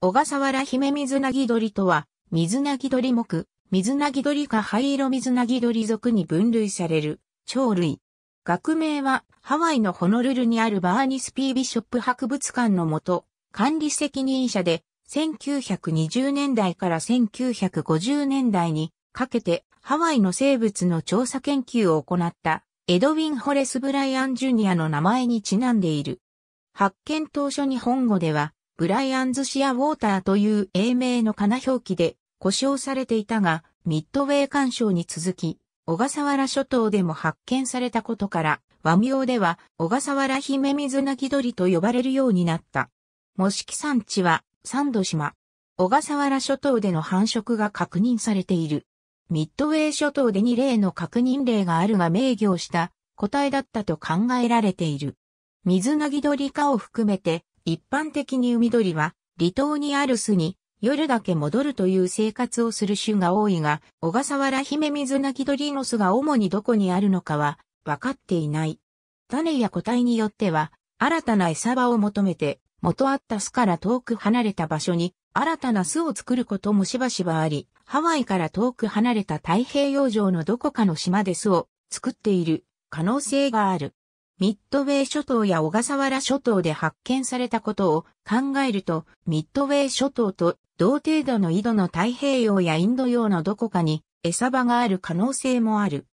小笠原姫水なぎ鳥とは、水なぎ鳥目、水なぎ鳥か灰色水なぎ鳥属に分類される、鳥類。学名は、ハワイのホノルルにあるバーニス・ピー・ビショップ博物館のもと、管理責任者で、1920年代から1950年代にかけて、ハワイの生物の調査研究を行った、エドウィン・ホレス・ブライアン・ジュニアの名前にちなんでいる。発見当初日本語では、ブライアンズシアウォーターという英名の金表記で呼称されていたが、ミッドウェー干渉に続き、小笠原諸島でも発見されたことから、和名では小笠原姫水なぎ鳥と呼ばれるようになった。模式産地はサンド島。小笠原諸島での繁殖が確認されている。ミッドウェー諸島で2例の確認例があるが名をした個体だったと考えられている。水なぎ鳥かを含めて一般的に海鳥は、離島にある巣に夜だけ戻るという生活をする種が多いが、小笠原姫水泣き鳥の巣が主にどこにあるのかは分かっていない。種や個体によっては、新たな餌場を求めて、元あった巣から遠く離れた場所に新たな巣を作ることもしばしばあり、ハワイから遠く離れた太平洋上のどこかの島で巣を作っている可能性がある。ミッドウェー諸島や小笠原諸島で発見されたことを考えると、ミッドウェー諸島と同程度の緯度の太平洋やインド洋のどこかに餌場がある可能性もある。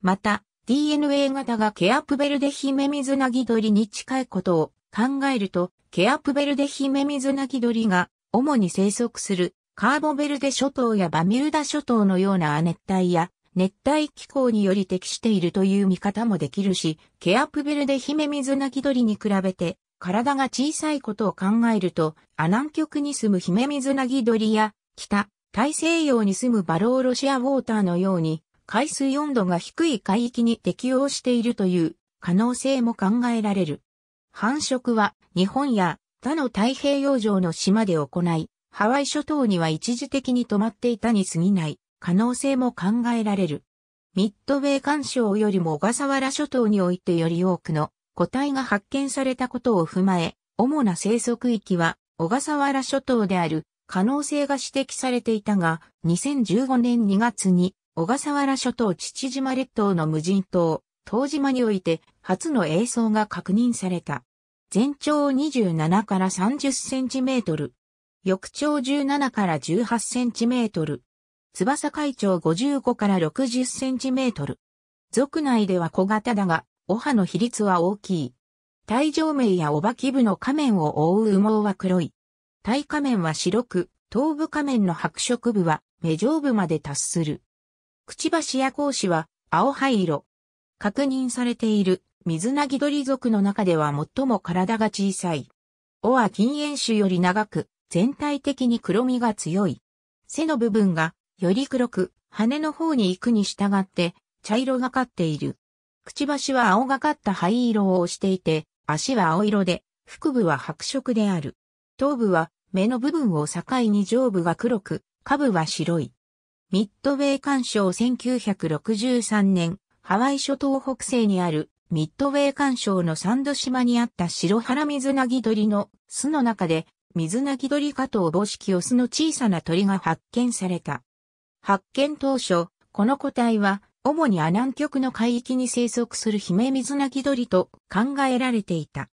また、DNA 型がケアプベルデヒメミズナギドリに近いことを考えると、ケアプベルデヒメミズナギドリが主に生息するカーボベルデ諸島やバミューダ諸島のような亜熱帯や熱帯気候により適しているという見方もできるし、ケアプベルデヒメミズナギドリに比べて体が小さいことを考えると、ア南極に住むヒメミズナギドリや、北、大西洋に住むバローロシアウォーターのように、海水温度が低い海域に適応しているという可能性も考えられる。繁殖は日本や他の太平洋上の島で行い、ハワイ諸島には一時的に止まっていたに過ぎない。可能性も考えられる。ミッドウェイ干渉よりも小笠原諸島においてより多くの個体が発見されたことを踏まえ、主な生息域は小笠原諸島である可能性が指摘されていたが、2015年2月に小笠原諸島父島列島の無人島、東島において初の映像が確認された。全長27から30センチメートル。翼長17から18センチメートル。翼海長55から60センチメートル。族内では小型だが、お歯の比率は大きい。体上面やおばき部の仮面を覆う羽毛は黒い。体仮面は白く、頭部仮面の白色部は目上部まで達する。くちばしや格子は青灰色。確認されている水なぎ鳥族の中では最も体が小さい。尾は禁煙種より長く、全体的に黒みが強い。背の部分がより黒く、羽の方に行くに従って、茶色がかっている。くちばしは青がかった灰色をしていて、足は青色で、腹部は白色である。頭部は目の部分を境に上部が黒く、下部は白い。ミッドウェイ干渉1963年、ハワイ諸島北西にあるミッドウェイ干渉のサンド島にあった白原水なぎ鳥の巣の中で、水なぎ鳥かとおぼしきオスの小さな鳥が発見された。発見当初、この個体は、主にア南極の海域に生息するヒメミズナギドリと考えられていた。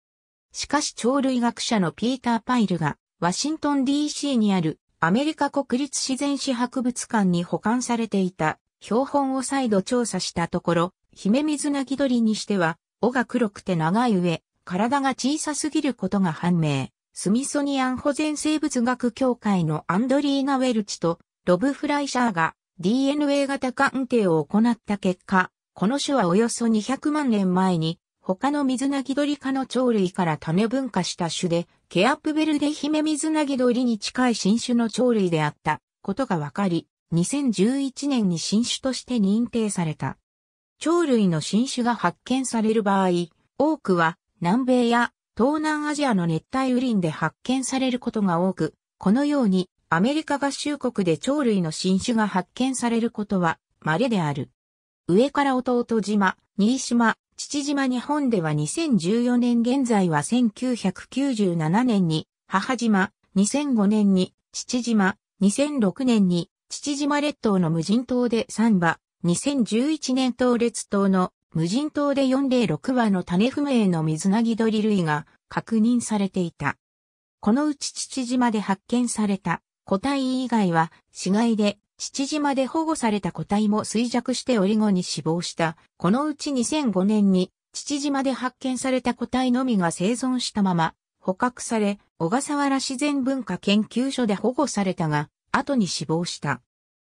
しかし鳥類学者のピーター・パイルが、ワシントン DC にあるアメリカ国立自然史博物館に保管されていた標本を再度調査したところ、ヒメミズナギドリにしては、尾が黒くて長い上、体が小さすぎることが判明。スミソニアン保全生物学協会のアンドリーナ・ウェルチとロブ・フライシャーが DNA 型鑑定を行った結果、この種はおよそ200万年前に他の水なぎ鳥科の鳥類から種分化した種で、ケアプベルデヒメ水なぎ鳥に近い新種の鳥類であったことが分かり、2011年に新種として認定された。鳥類の新種が発見される場合、多くは南米や東南アジアの熱帯雨林で発見されることが多く、このようにアメリカ合衆国で鳥類の新種が発見されることは稀である。上から弟島、新島、父島日本では2014年現在は1997年に母島、2005年に父島、2006年に父島列島の無人島で3羽、2011年島列島の無人島で406羽の種不明の水なぎ鳥類が確認されていた。このうち父島で発見された個体以外は死骸で父島で保護された個体も衰弱して折り後に死亡した。このうち2005年に父島で発見された個体のみが生存したまま捕獲され、小笠原自然文化研究所で保護されたが、後に死亡した。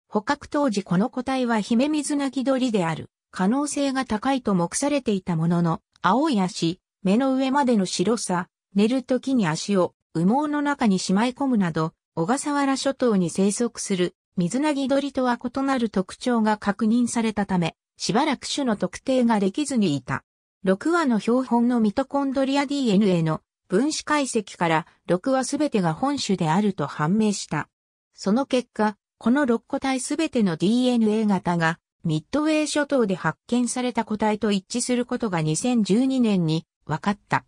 捕獲当時この個体は姫水なぎ鳥である。可能性が高いと目されていたものの、青い足、目の上までの白さ、寝る時に足を羽毛の中にしまい込むなど、小笠原諸島に生息する水なぎ鳥とは異なる特徴が確認されたため、しばらく種の特定ができずにいた。6話の標本のミトコンドリア DNA の分子解析から6羽すべてが本種であると判明した。その結果、この6個体すべての DNA 型がミッドウェー諸島で発見された個体と一致することが2012年に分かった。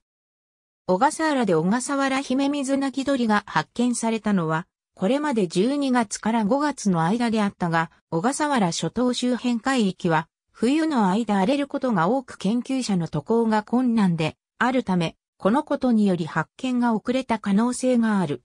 小笠原で小笠原姫水泣き鳥が発見されたのは、これまで12月から5月の間であったが、小笠原諸島周辺海域は、冬の間荒れることが多く研究者の渡航が困難で、あるため、このことにより発見が遅れた可能性がある。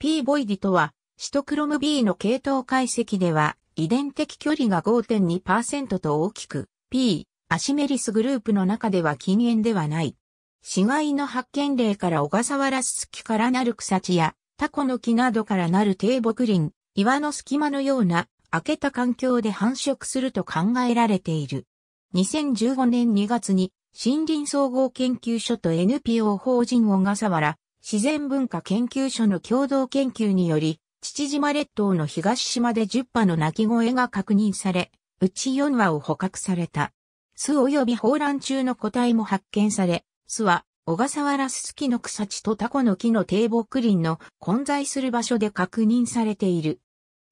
P ボイディとは、シトクロム B の系統解析では、遺伝的距離が5.2%と大きく、P、アシメリスグループの中では禁煙ではない。死骸の発見例から小笠原すすきからなる草地や、タコの木などからなる低木林、岩の隙間のような、開けた環境で繁殖すると考えられている。2015年2月に、森林総合研究所と NPO 法人小笠原自然文化研究所の共同研究により、父島列島の東島で10羽の鳴き声が確認され、うち4羽を捕獲された。巣及び放卵中の個体も発見され、巣は、小笠原すすきの草地とタコの木の低木林の混在する場所で確認されている。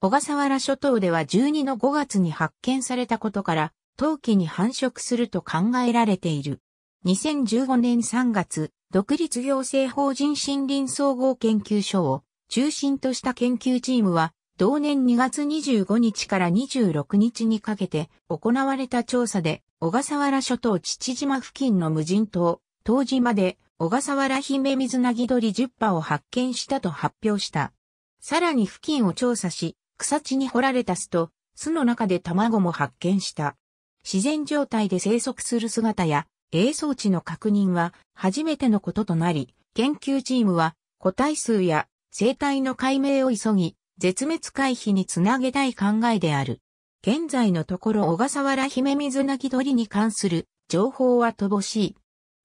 小笠原諸島では12の5月に発見されたことから、冬季に繁殖すると考えられている。2015年3月、独立行政法人森林総合研究所を中心とした研究チームは、同年2月25日から26日にかけて行われた調査で、小笠原諸島父島付近の無人島、当時まで小笠原姫水なぎ鳥10羽を発見したと発表した。さらに付近を調査し、草地に掘られた巣と、巣の中で卵も発見した。自然状態で生息する姿や、映像置の確認は初めてのこととなり、研究チームは個体数や生態の解明を急ぎ、絶滅回避につなげたい考えである。現在のところ小笠原姫水なぎ鳥に関する情報は乏しい。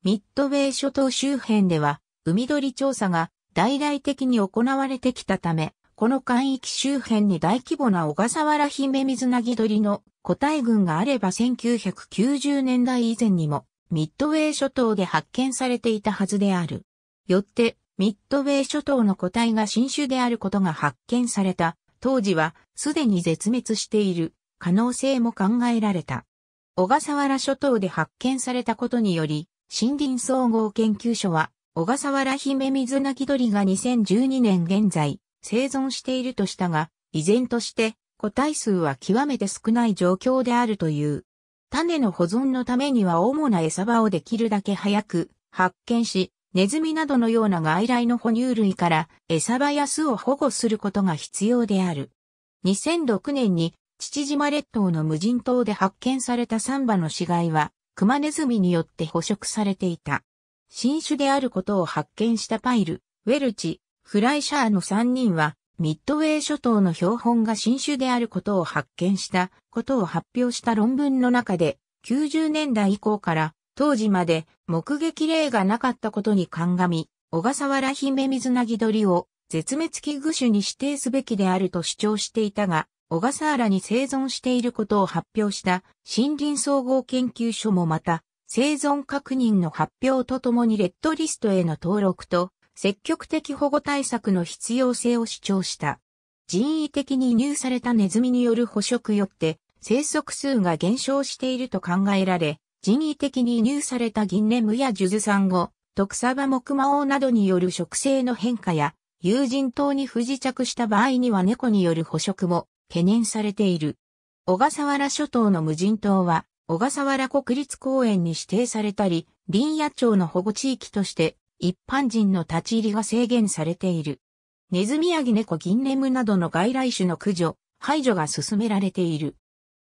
ミッドウェー諸島周辺では、海鳥調査が大々的に行われてきたため、この海域周辺に大規模な小笠原姫水なぎ鳥の個体群があれば1990年代以前にもミッドウェー諸島で発見されていたはずである。よって、ミッドウェー諸島の個体が新種であることが発見された、当時はすでに絶滅している可能性も考えられた。小笠原諸島で発見されたことにより、森林総合研究所は、小笠原姫水鳴鳥が2012年現在、生存しているとしたが、依然として、個体数は極めて少ない状況であるという。種の保存のためには主な餌場をできるだけ早く発見し、ネズミなどのような外来の哺乳類から餌場や巣を保護することが必要である。2006年に父島列島の無人島で発見されたサンバの死骸はクマネズミによって捕食されていた。新種であることを発見したパイル、ウェルチ、フライシャーの3人は、ミッドウェー諸島の標本が新種であることを発見したことを発表した論文の中で、90年代以降から当時まで目撃例がなかったことに鑑み、小笠原姫水なぎ鳥を絶滅危惧種に指定すべきであると主張していたが、小笠原に生存していることを発表した森林総合研究所もまた、生存確認の発表とともにレッドリストへの登録と、積極的保護対策の必要性を主張した。人為的に入されたネズミによる捕食よって生息数が減少していると考えられ、人為的に入されたギンネムやジュズサンゴ、クサバモクマオなどによる植生の変化や、有人島に不時着した場合には猫による捕食も懸念されている。小笠原諸島の無人島は、小笠原国立公園に指定されたり、林野町の保護地域として、一般人の立ち入りが制限されている。ネズミヤギ猫ギンネムなどの外来種の駆除、排除が進められている。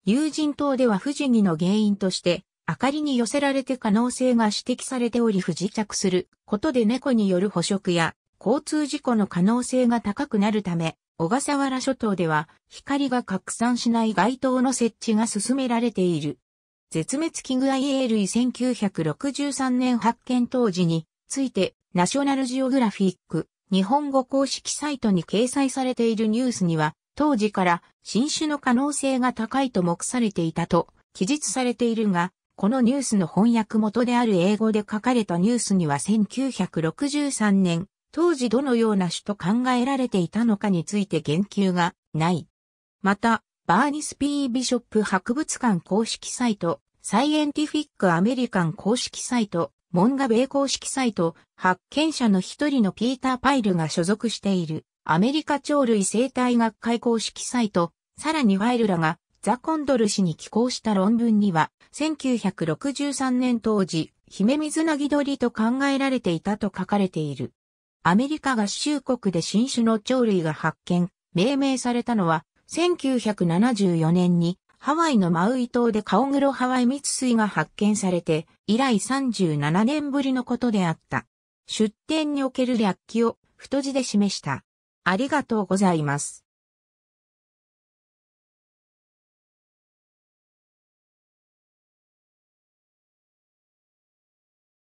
有人島では不時着の原因として、明かりに寄せられて可能性が指摘されており不時着することで猫による捕食や交通事故の可能性が高くなるため、小笠原諸島では光が拡散しない街灯の設置が進められている。絶滅危惧 IA 類1963年発見当時についてナショナルジオグラフィック日本語公式サイトに掲載されているニュースには当時から新種の可能性が高いと目されていたと記述されているが、このニュースの翻訳元である英語で書かれたニュースには1963年当時どのような種と考えられていたのかについて言及がない。また、バーニスピー・ビショップ博物館公式サイト、サイエンティフィック・アメリカン公式サイト、モンガ米公式サイト、発見者の一人のピーター・パイルが所属している、アメリカ鳥類生態学会公式サイト、さらにファイルらが、ザ・コンドル氏に寄稿した論文には、1963年当時、ヒメミズナギドリと考えられていたと書かれている。アメリカ合衆国で新種の鳥類が発見、命名されたのは、1974年にハワイのマウイ島でカオグロハワイ密水が発見されて、以来37年ぶりのことであった。出展における略記を太字で示した。ありがとうございます。